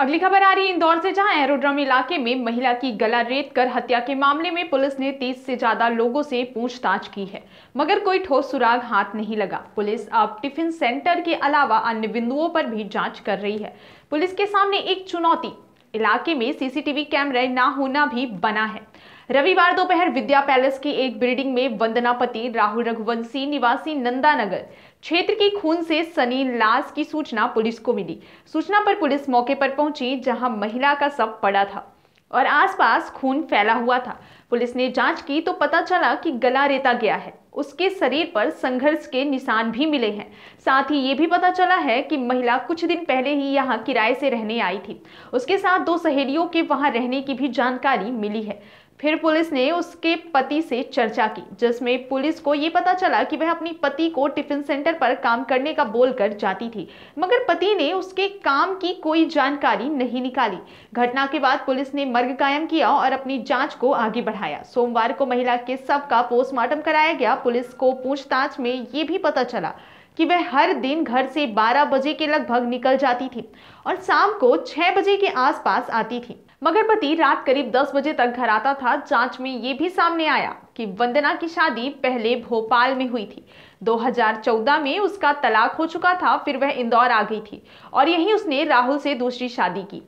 अगली खबर आ रही है इंदौर से जहां एरोड्रम इलाके में महिला की गला रेत कर हत्या के मामले में पुलिस ने तीस से ज्यादा लोगों से पूछताछ की है मगर कोई ठोस सुराग हाथ नहीं लगा पुलिस अब टिफिन सेंटर के अलावा अन्य बिंदुओं पर भी जांच कर रही है पुलिस के सामने एक चुनौती इलाके में सीसीटीवी कैमरे ना होना भी बना है रविवार दोपहर विद्या पैलेस की एक बिल्डिंग में वंदनापति राहुल रघुवंशी निवासी नंदा नगर क्षेत्र की खून से सनी लाश की सूचना पुलिस को मिली सूचना पर पुलिस मौके पर पहुंची जहां महिला का शव पड़ा था और आसपास खून फैला हुआ था पुलिस ने जांच की तो पता चला कि गला रेता गया है उसके शरीर पर संघर्ष के निशान भी मिले हैं साथ ही ये भी पता चला है कि महिला कुछ दिन पहले ही यहाँ किराए से रहने आई थी उसके साथ दो सहेलियों के वहाँ रहने की भी जानकारी मिली है फिर पुलिस ने उसके पति से चर्चा की जिसमें पुलिस को ये पता चला कि वह अपनी पति को टिफिन सेंटर पर काम करने का बोलकर जाती थी मगर पति ने उसके काम की कोई जानकारी नहीं निकाली घटना के बाद पुलिस ने मर्ग कायम किया और अपनी जांच को आगे बढ़ाया सोमवार को महिला के सब का पोस्टमार्टम कराया गया पुलिस को पूछताछ में ये भी पता चला कि वह हर दिन घर से 12 बजे के लगभग निकल जाती थी और शाम को 6 बजे के आसपास आती थी मगर पति रात करीब 10 बजे तक घर आता था जांच में ये भी सामने आया कि वंदना की शादी पहले भोपाल में हुई थी 2014 में उसका तलाक हो चुका था फिर वह इंदौर आ गई थी और यहीं उसने राहुल से दूसरी शादी की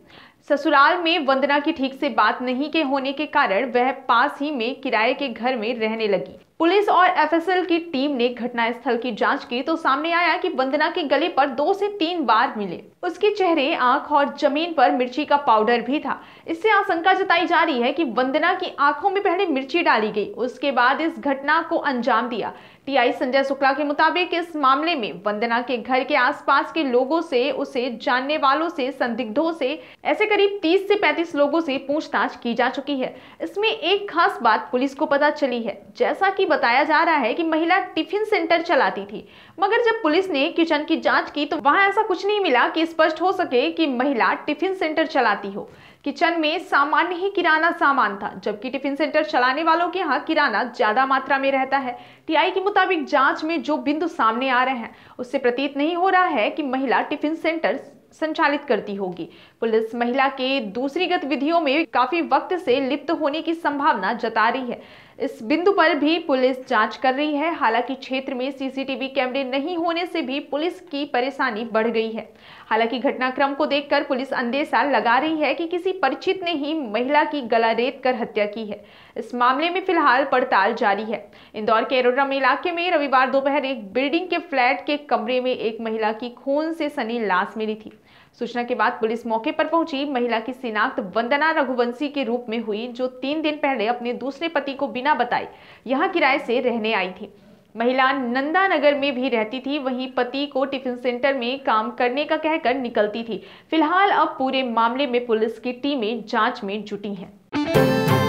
ससुराल में वंदना की ठीक से बात नहीं के होने के कारण वह पास ही में किराए के घर में रहने लगी पुलिस और एफएसएल की टीम ने घटनास्थल की जांच की तो सामने आया कि वंदना के गले पर दो से तीन बार मिले उसके चेहरे आंख और जमीन पर मिर्ची का पाउडर भी था इससे आशंका जताई जा रही है कि वंदना की आंखों में पहले मिर्ची डाली गई उसके बाद इस घटना को अंजाम दिया टीआई संजय शुक्ला के मुताबिक इस मामले में वंदना के घर के आसपास के लोगों से उसे जानने वालों से संदिग्धों से ऐसे करीब 30 से 35 लोगों से पूछताछ की जा चुकी है इसमें एक खास बात पुलिस को पता चली है जैसा कि बताया जा रहा है कि महिला टिफिन सेंटर चलाती थी मगर जब पुलिस ने किचन की जांच की तो वहां ऐसा कुछ नहीं मिला कि स्पष्ट हो सके कि महिला टिफिन सेंटर चलाती हो किचन में सामान्य ही किराना सामान था जबकि टिफिन सेंटर चलाने वालों के यहाँ किराना ज्यादा मात्रा में रहता है टीआई के मुताबिक जांच में जो बिंदु सामने आ रहे हैं उससे प्रतीत नहीं हो रहा है कि महिला टिफिन सेंटर संचालित करती होगी पुलिस महिला के दूसरी गतिविधियों में काफी वक्त से लिप्त होने की संभावना जता रही है इस बिंदु पर भी पुलिस जांच कर रही है हालांकि क्षेत्र में सीसीटीवी कैमरे नहीं होने से भी पुलिस की परेशानी बढ़ गई है हालांकि घटनाक्रम को देखकर पुलिस अंदेशा लगा रही है कि किसी परिचित ने ही महिला की गला रेत कर हत्या की है इस मामले में फिलहाल पड़ताल जारी है इंदौर के एरोड्रम इलाके में रविवार दोपहर एक बिल्डिंग के फ्लैट के कमरे में एक महिला की खून से सनी लाश मिली थी सूचना के बाद पुलिस मौके पर पहुंची महिला की शिनाख्त वंदना रघुवंशी के रूप में हुई जो तीन दिन पहले अपने दूसरे पति को बिना बताए यहाँ किराए से रहने आई थी महिला नंदा नगर में भी रहती थी वहीं पति को टिफिन सेंटर में काम करने का कहकर निकलती थी फिलहाल अब पूरे मामले में पुलिस की टीमें जांच में जुटी हैं